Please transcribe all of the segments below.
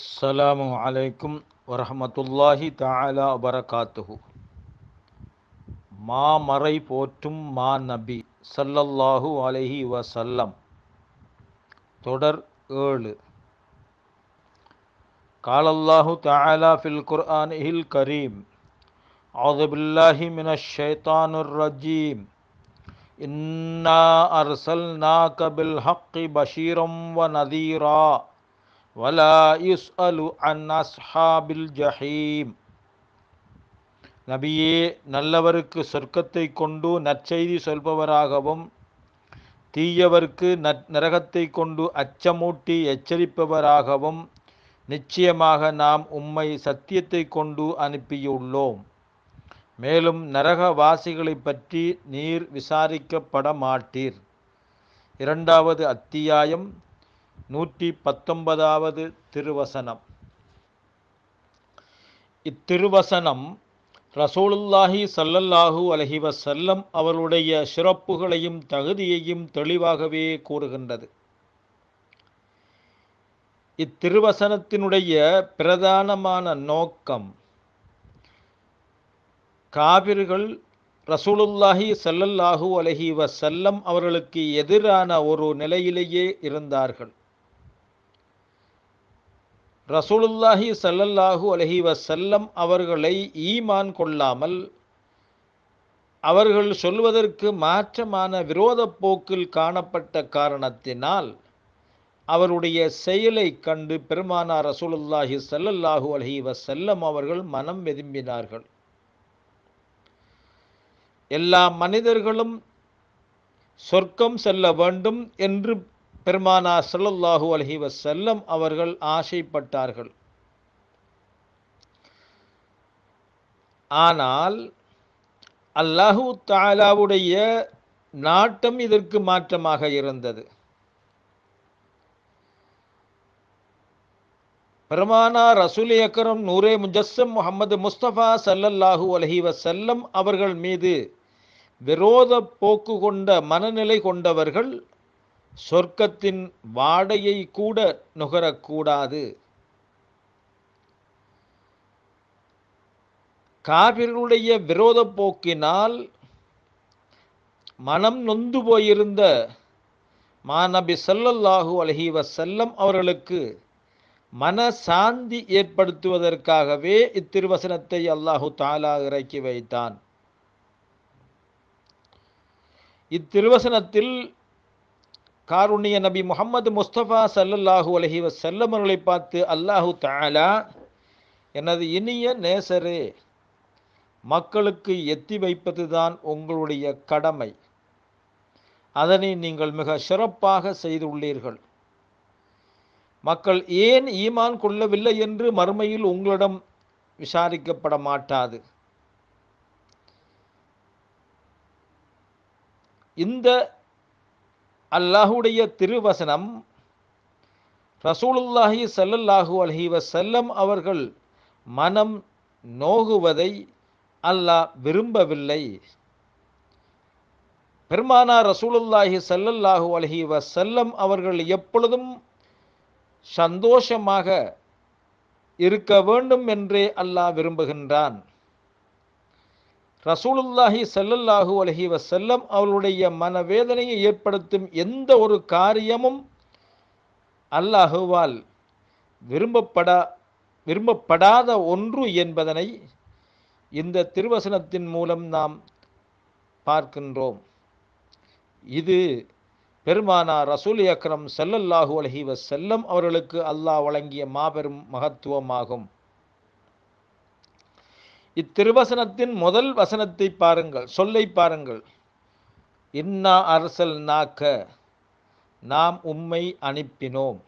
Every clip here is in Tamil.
السلام علیکم ورحمۃ اللہ تعالی وبرکاتہ ما مرئی پوٹم ما نبی صل اللہ علیہ وسلم تودر اول قال اللہ تعالی فی القرآن اہی الکریم عوذ باللہ من الشیطان الرجیم انہا ارسلناک بالحق بشیرم و வலா யுஸ் அலு அன்னாஸ்ஹாபில் ஜஹீம் நபியே நல்லவருக்கு சொர்க்கத்தை கொண்டு நற்செய்தி சொல்பவராகவும் தீயவர்க்கு நரகத்தை கொண்டு அச்சமூட்டி எச்சரிப்பவராகவும் நிச்சயமாக நாம் உம்மை சத்தியத்தை கொண்டு அனுப்பியுள்ளோம் மேலும் நரகவாசிகளை பற்றி நீர் விசாரிக்கப்பட மாட்டீர் இரண்டாவது அத்தியாயம் நூற்றி பத்தொன்பதாவது திருவசனம் இத்திருவசனம் ரசூலுல்லாஹி சல்லல்லாஹூ அலஹிவ செல்லம் அவருடைய சிறப்புகளையும் தகுதியையும் தெளிவாகவே கூறுகின்றது இத்திருவசனத்தினுடைய பிரதானமான நோக்கம் காவிர்கள் ரசூலுல்லாஹி செல்லல்லாஹூ அலஹி வசல்லம் அவர்களுக்கு எதிரான ஒரு நிலையிலேயே இருந்தார்கள் ரசூலுல்லாஹி சல்லல்லாஹு அலஹி வசல்லம் அவர்களை ஈமான் கொள்ளாமல் அவர்கள் சொல்வதற்கு மாற்றமான விரோத போக்கில் காணப்பட்ட காரணத்தினால் அவருடைய செயலை கண்டு பெருமானார் ரசூலுல்லாஹி சல்லல்லாஹு அலஹி வசல்லம் அவர்கள் மனம் வெதும்பினார்கள் எல்லா மனிதர்களும் சொர்க்கம் செல்ல வேண்டும் என்று பெருமானா சல்லல்லாஹு அலஹி வசல்லம் அவர்கள் ஆசைப்பட்டார்கள் ஆனால் அல்லாஹு தாலாவுடைய நாட்டம் இதற்கு மாற்றமாக இருந்தது பெருமானா ரசூலி அக்கரம் நூரே முஜஸ்ஸம் முகமது முஸ்தபா சல்லல்லாஹு அலஹி வசல்லம் அவர்கள் மீது விரோத போக்கு கொண்ட மனநிலை கொண்டவர்கள் சொர்க்கத்தின் வாடையை கூட நுகரக்கூடாது காவிர்களுடைய விரோத போக்கினால் மனம் நொந்து போயிருந்த மாநபி சல்லல்லாஹு அலஹி செல்லம் அவர்களுக்கு மன சாந்தி ஏற்படுத்துவதற்காகவே இத்திருவசனத்தை அல்லாஹு தாலா இறக்கி வைத்தான் இத்திருவசனத்தில் காருண்ய நபி முகமது முஸ்தபா சல்லல்லாஹூ அலஹிவ செல்லமர்களை பார்த்து அல்லாஹு தாலா எனது இனிய நேசரே மக்களுக்கு எத்தி வைப்பதுதான் உங்களுடைய கடமை அதனை நீங்கள் மிக சிறப்பாக செய்துள்ளீர்கள் மக்கள் ஏன் ஈமான் கொள்ளவில்லை என்று மறுமையில் உங்களிடம் விசாரிக்கப்பட மாட்டாது இந்த அல்லாஹுடைய திருவசனம் ரசூலுல்லாஹி சல்லல்லாஹு அலஹி செல்லம் அவர்கள் மனம் நோகுவதை அல்லாஹ் விரும்பவில்லை பெருமானா ரசூலுல்லாஹி சல்லல்லாஹு அலஹி செல்லம் அவர்கள் எப்பொழுதும் சந்தோஷமாக இருக்க வேண்டும் என்றே அல்லாஹ் விரும்புகின்றான் ரசூலுல்லாஹி சல்லல்லாஹு அலஹி செல்லம் அவளுடைய மனவேதனையை ஏற்படுத்தும் எந்த ஒரு காரியமும் அல்லாஹுவால் விரும்பப்படா விரும்பப்படாத ஒன்று என்பதனை இந்த திருவசனத்தின் மூலம் நாம் பார்க்கின்றோம் இது பெருமானா ரசூல் அக்ரம் செல்லல்லாஹு அலஹி செல்லம் அவர்களுக்கு அல்லாஹ் வழங்கிய மாபெரும் மகத்துவமாகும் இத்திருவசனத்தின் முதல் வசனத்தை பாருங்கள் சொல்லை பாருங்கள் இன்னா அரசல் நாக்க நாம் உம்மை அனுப்பினோம்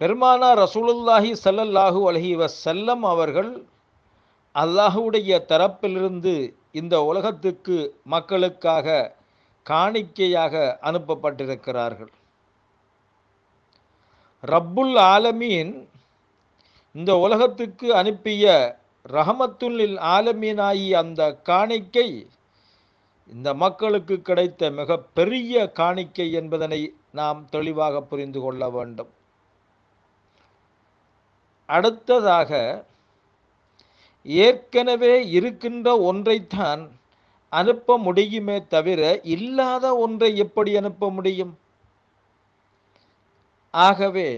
பெருமானா ரசூலுல்லாஹி சல்லல்லாஹு அலஹிவ செல்லம் அவர்கள் அல்லாஹுடைய தரப்பிலிருந்து இந்த உலகத்துக்கு மக்களுக்காக காணிக்கையாக அனுப்பப்பட்டிருக்கிறார்கள் ரப்புல் ஆலமீன் இந்த உலகத்துக்கு அனுப்பிய ரஹமத்துல்லில் ஆலமீனாயி அந்த காணிக்கை இந்த மக்களுக்கு கிடைத்த மிக பெரிய காணிக்கை என்பதனை நாம் தெளிவாக புரிந்து கொள்ள வேண்டும் அடுத்ததாக ஏற்கனவே இருக்கின்ற ஒன்றைத்தான் அனுப்ப முடியுமே தவிர இல்லாத ஒன்றை எப்படி அனுப்ப முடியும் ஆகவே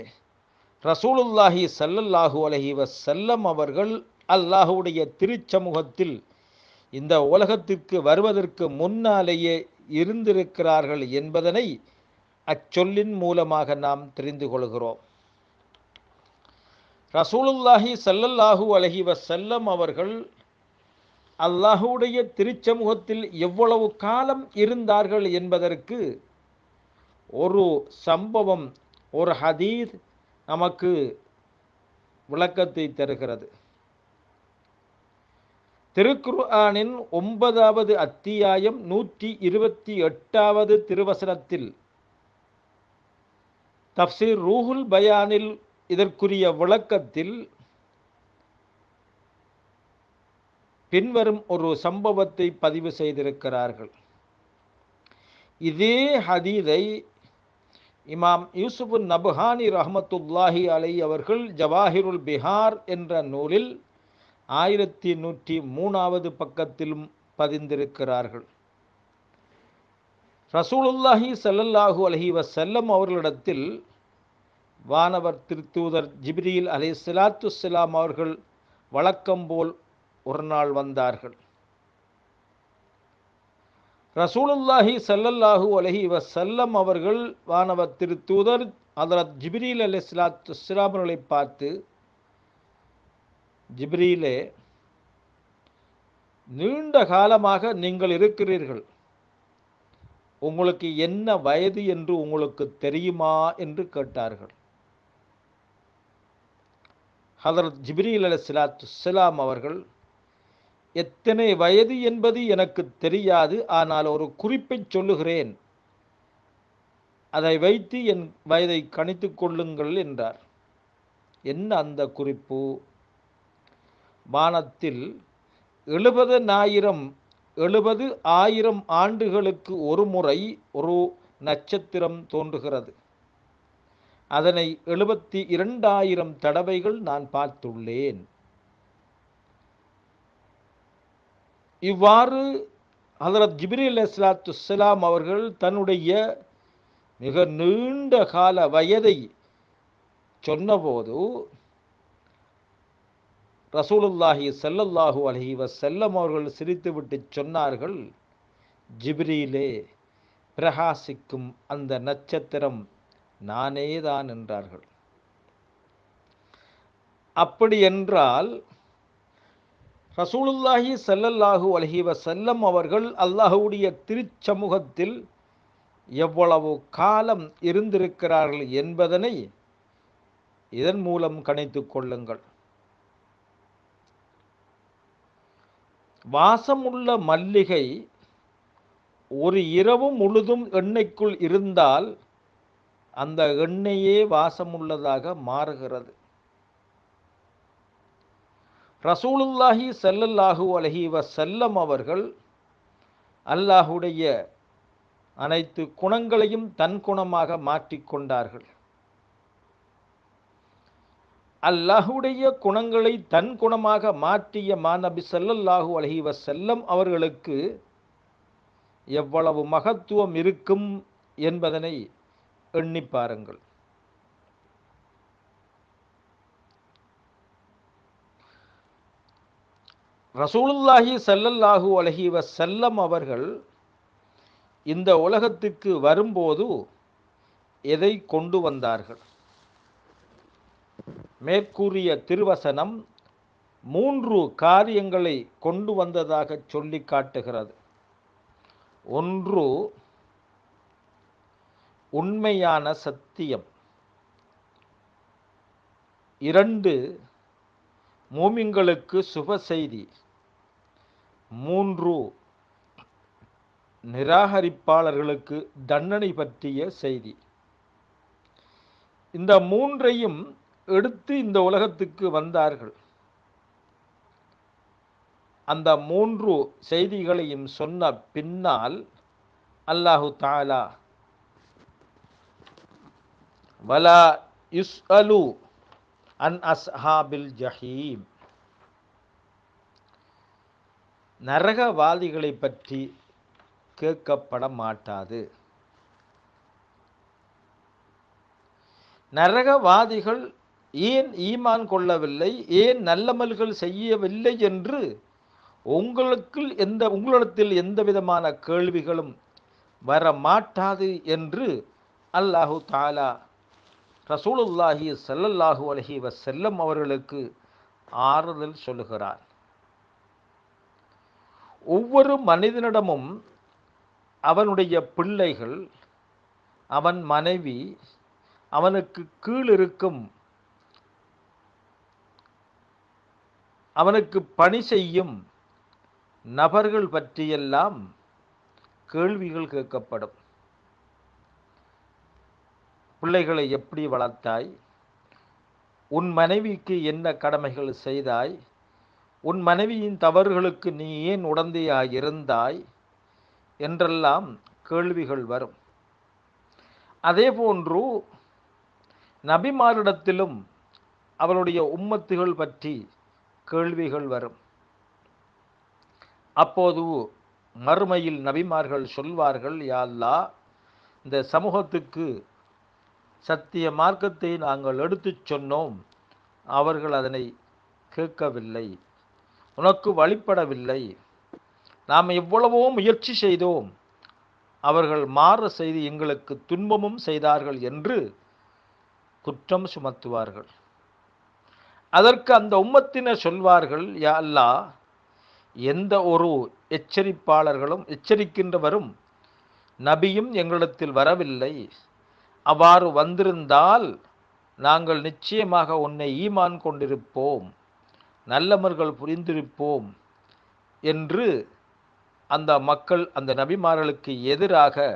ரசூலுல்லாஹி சல்லல்லாஹு அலஹிவ செல்லம் அவர்கள் அல்லாஹுடைய திருச்சமூகத்தில் இந்த உலகத்திற்கு வருவதற்கு முன்னாலேயே இருந்திருக்கிறார்கள் என்பதனை அச்சொல்லின் மூலமாக நாம் தெரிந்து கொள்கிறோம் ரசூலுல்லாஹி சல்லல்லாஹு அலஹிவ செல்லம் அவர்கள் அல்லாஹுடைய திருச்சமூகத்தில் எவ்வளவு காலம் இருந்தார்கள் என்பதற்கு ஒரு சம்பவம் ஒரு ஹதீத் நமக்கு விளக்கத்தை தருகிறது திருக்குர்ஆனின் ஒன்பதாவது அத்தியாயம் நூற்றி இருபத்தி எட்டாவது திருவசனத்தில் தப்சீர் ரூஹுல் பயானில் இதற்குரிய விளக்கத்தில் பின்வரும் ஒரு சம்பவத்தை பதிவு செய்திருக்கிறார்கள் இதே ஹதீதை இமாம் யூசுஃபு நபுஹானி ரஹமத்துல்லாஹி அலை அவர்கள் ஜவாஹிருல் பிஹார் என்ற நூலில் ஆயிரத்தி நூற்றி மூணாவது பக்கத்திலும் பதிந்திருக்கிறார்கள் ரசூலுல்லாஹி சல்லல்லாஹு அலஹி வசல்லம் அவர்களிடத்தில் வானவர் திருத்தூதர் ஜிப்ரீல் அலை சலாத்துலாம் அவர்கள் வழக்கம் போல் ஒரு நாள் வந்தார்கள் ரசூலுல்லாஹி சல்லல்லாஹூ அலஹி செல்லம் அவர்கள் வானவ திருத்தூதர் அதரத் ஜிப்ரீல் அலி இஸ்லாத் இஸ்லாமர்களை பார்த்து ஜிப்ரீலே நீண்ட காலமாக நீங்கள் இருக்கிறீர்கள் உங்களுக்கு என்ன வயது என்று உங்களுக்கு தெரியுமா என்று கேட்டார்கள் ஹதரத் ஜிப்ரீல் அலி சிலாத்து அவர்கள் எத்தனை வயது என்பது எனக்கு தெரியாது ஆனால் ஒரு குறிப்பை சொல்லுகிறேன் அதை வைத்து என் வயதை கணித்து கொள்ளுங்கள் என்றார் என்ன அந்த குறிப்பு வானத்தில் எழுபது ஆயிரம் எழுபது ஆயிரம் ஆண்டுகளுக்கு ஒரு முறை ஒரு நட்சத்திரம் தோன்றுகிறது அதனை எழுபத்தி இரண்டாயிரம் தடவைகள் நான் பார்த்துள்ளேன் இவ்வாறு ஹலரத் ஜிப்ரில் இஸ்லாத்து இஸ்லாம் அவர்கள் தன்னுடைய மிக நீண்ட கால வயதை சொன்னபோது ரசூலுல்லாஹி செல்லல்லாஹு அலஹிவ செல்லம் அவர்கள் சிரித்துவிட்டு சொன்னார்கள் ஜிப்ரியிலே பிரகாசிக்கும் அந்த நட்சத்திரம் நானேதான் என்றார்கள் அப்படி என்றால் ரசூலுல்லாஹி சல்லல்லாஹூ அலஹிவ செல்லம் அவர்கள் அல்லாஹுடைய திருச்சமூகத்தில் எவ்வளவு காலம் இருந்திருக்கிறார்கள் என்பதனை இதன் மூலம் கணித்து கொள்ளுங்கள் வாசமுள்ள மல்லிகை ஒரு இரவு முழுதும் எண்ணெய்க்குள் இருந்தால் அந்த எண்ணெயே வாசமுள்ளதாக மாறுகிறது ரசூலுல்லாஹி சல்லல்லாஹு அலஹி வசல்லம் அவர்கள் அல்லாஹுடைய அனைத்து குணங்களையும் தன் குணமாக மாற்றிக்கொண்டார்கள் அல்லாஹுடைய குணங்களை தன் குணமாக மாற்றிய மாநபி சல்லல்லாஹு அலஹி வசல்லம் அவர்களுக்கு எவ்வளவு மகத்துவம் இருக்கும் என்பதனை எண்ணி பாருங்கள் ரசூலுல்லாஹி சல்லல்லாஹூ அழகிவ செல்லம் அவர்கள் இந்த உலகத்துக்கு வரும்போது எதை கொண்டு வந்தார்கள் மேற்கூறிய திருவசனம் மூன்று காரியங்களை கொண்டு வந்ததாக சொல்லி காட்டுகிறது ஒன்று உண்மையான சத்தியம் இரண்டு மூமிங்களுக்கு சுப செய்தி மூன்று நிராகரிப்பாளர்களுக்கு தண்டனை பற்றிய செய்தி இந்த மூன்றையும் எடுத்து இந்த உலகத்துக்கு வந்தார்கள் அந்த மூன்று செய்திகளையும் சொன்ன பின்னால் அல்லாஹு தாலா வலா இஸ் அலு அன் அஸ்ஹாபில் ஜஹீம் நரகவாதிகளை பற்றி கேட்கப்பட மாட்டாது நரகவாதிகள் ஏன் ஈமான் கொள்ளவில்லை ஏன் நல்லமல்கள் செய்யவில்லை என்று உங்களுக்கு எந்த உங்களிடத்தில் எந்த விதமான கேள்விகளும் வர மாட்டாது என்று அல்லாஹு தாலா ரசூலுல்லாஹி செல்லல்லாஹு அலஹி செல்லம் அவர்களுக்கு ஆறுதல் சொல்லுகிறார் ஒவ்வொரு மனிதனிடமும் அவனுடைய பிள்ளைகள் அவன் மனைவி அவனுக்கு கீழ் இருக்கும் அவனுக்கு பணி செய்யும் நபர்கள் பற்றியெல்லாம் கேள்விகள் கேட்கப்படும் பிள்ளைகளை எப்படி வளர்த்தாய் உன் மனைவிக்கு என்ன கடமைகள் செய்தாய் உன் மனைவியின் தவறுகளுக்கு நீ ஏன் உடந்தையாக இருந்தாய் என்றெல்லாம் கேள்விகள் வரும் அதே போன்று நபிமாரிடத்திலும் அவளுடைய உம்மத்துகள் பற்றி கேள்விகள் வரும் அப்போது மறுமையில் நபிமார்கள் சொல்வார்கள் யாழ்லா இந்த சமூகத்துக்கு சத்திய மார்க்கத்தை நாங்கள் எடுத்துச் சொன்னோம் அவர்கள் அதனை கேட்கவில்லை உனக்கு வழிபடவில்லை நாம் எவ்வளவோ முயற்சி செய்தோம் அவர்கள் மாற செய்து எங்களுக்கு துன்பமும் செய்தார்கள் என்று குற்றம் சுமத்துவார்கள் அதற்கு அந்த உம்மத்தினர் சொல்வார்கள் யா அல்லா எந்த ஒரு எச்சரிப்பாளர்களும் எச்சரிக்கின்றவரும் நபியும் எங்களிடத்தில் வரவில்லை அவ்வாறு வந்திருந்தால் நாங்கள் நிச்சயமாக உன்னை ஈமான் கொண்டிருப்போம் நல்லமர்கள் புரிந்திருப்போம் என்று அந்த மக்கள் அந்த நபிமார்களுக்கு எதிராக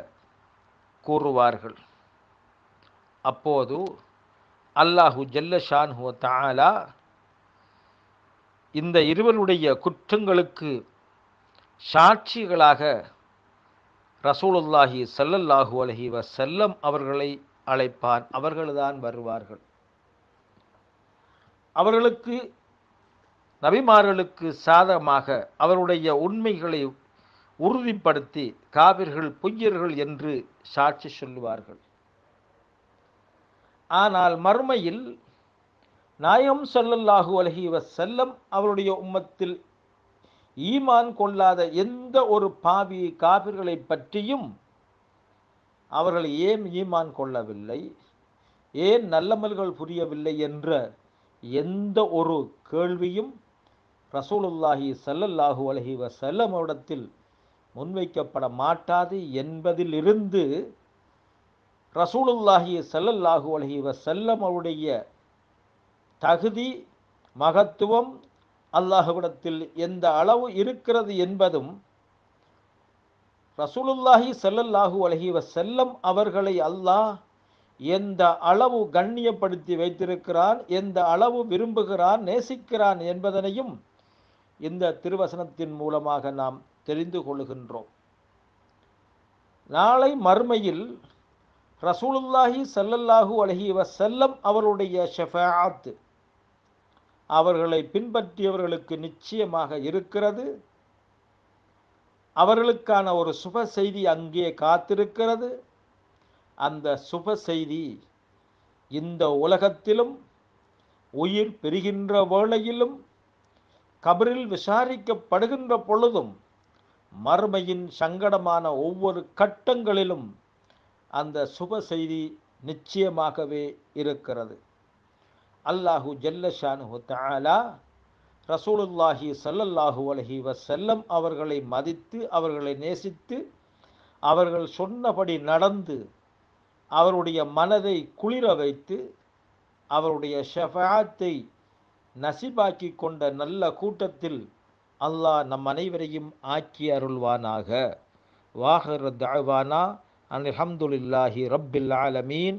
கூறுவார்கள் அப்போது அல்லாஹு ஜல்ல ஷான்ஹு தாலா இந்த இருவருடைய குற்றங்களுக்கு சாட்சிகளாக ரசூலுல்லாஹி சல்லல்லாஹு அலஹி செல்லம் அவர்களை அழைப்பான் அவர்கள்தான் வருவார்கள் அவர்களுக்கு நபிமார்களுக்கு சாதகமாக அவருடைய உண்மைகளை உறுதிப்படுத்தி காவிர்கள் பொய்யர்கள் என்று சாட்சி சொல்லுவார்கள் ஆனால் மறுமையில் நாயம் சொல்லல்லாகு அழகிய செல்லம் அவருடைய உம்மத்தில் ஈமான் கொள்ளாத எந்த ஒரு பாவி காபிர்களை பற்றியும் அவர்கள் ஏன் ஈமான் கொள்ளவில்லை ஏன் நல்லமல்கள் புரியவில்லை என்ற எந்த ஒரு கேள்வியும் ரசூலுல்லாஹி சல்லல்லாஹு அலஹி வசல்லமிடத்தில் முன்வைக்கப்பட மாட்டாது என்பதிலிருந்து ரசூலுல்லாஹி சல்லல்லாஹூ அலஹி வசல்லம் அவருடைய தகுதி மகத்துவம் அல்லாஹுவிடத்தில் எந்த அளவு இருக்கிறது என்பதும் ரசூலுல்லாஹி செல்லல்லாஹு அழகிவ செல்லம் அவர்களை அல்லாஹ் எந்த அளவு கண்ணியப்படுத்தி வைத்திருக்கிறான் எந்த அளவு விரும்புகிறான் நேசிக்கிறான் என்பதனையும் இந்த திருவசனத்தின் மூலமாக நாம் தெரிந்து கொள்கின்றோம் நாளை மறுமையில் ரசூலுல்லாஹி செல்லல்லாஹு அழகிவ செல்லம் அவருடைய ஷெஃபாத்து அவர்களை பின்பற்றியவர்களுக்கு நிச்சயமாக இருக்கிறது அவர்களுக்கான ஒரு சுப செய்தி அங்கே காத்திருக்கிறது அந்த சுப செய்தி இந்த உலகத்திலும் உயிர் பெறுகின்ற வேளையிலும் கபரில் விசாரிக்கப்படுகின்ற பொழுதும் மறுமையின் சங்கடமான ஒவ்வொரு கட்டங்களிலும் அந்த சுப செய்தி நிச்சயமாகவே இருக்கிறது அல்லாஹு ஜல்லஷானு தாலா ரசூலுல்லாஹி சல்லல்லாஹு அலஹி வசல்லம் அவர்களை மதித்து அவர்களை நேசித்து அவர்கள் சொன்னபடி நடந்து அவருடைய மனதை குளிர வைத்து அவருடைய ஷஃபாத்தை நசிபாக்கி கொண்ட நல்ல கூட்டத்தில் அல்லாஹ் நம் அனைவரையும் ஆக்கி அருள்வானாக வாஹர் தாழ்வானா அன் அஹமதுல்லாஹி ரப்பில் ஆலமீன்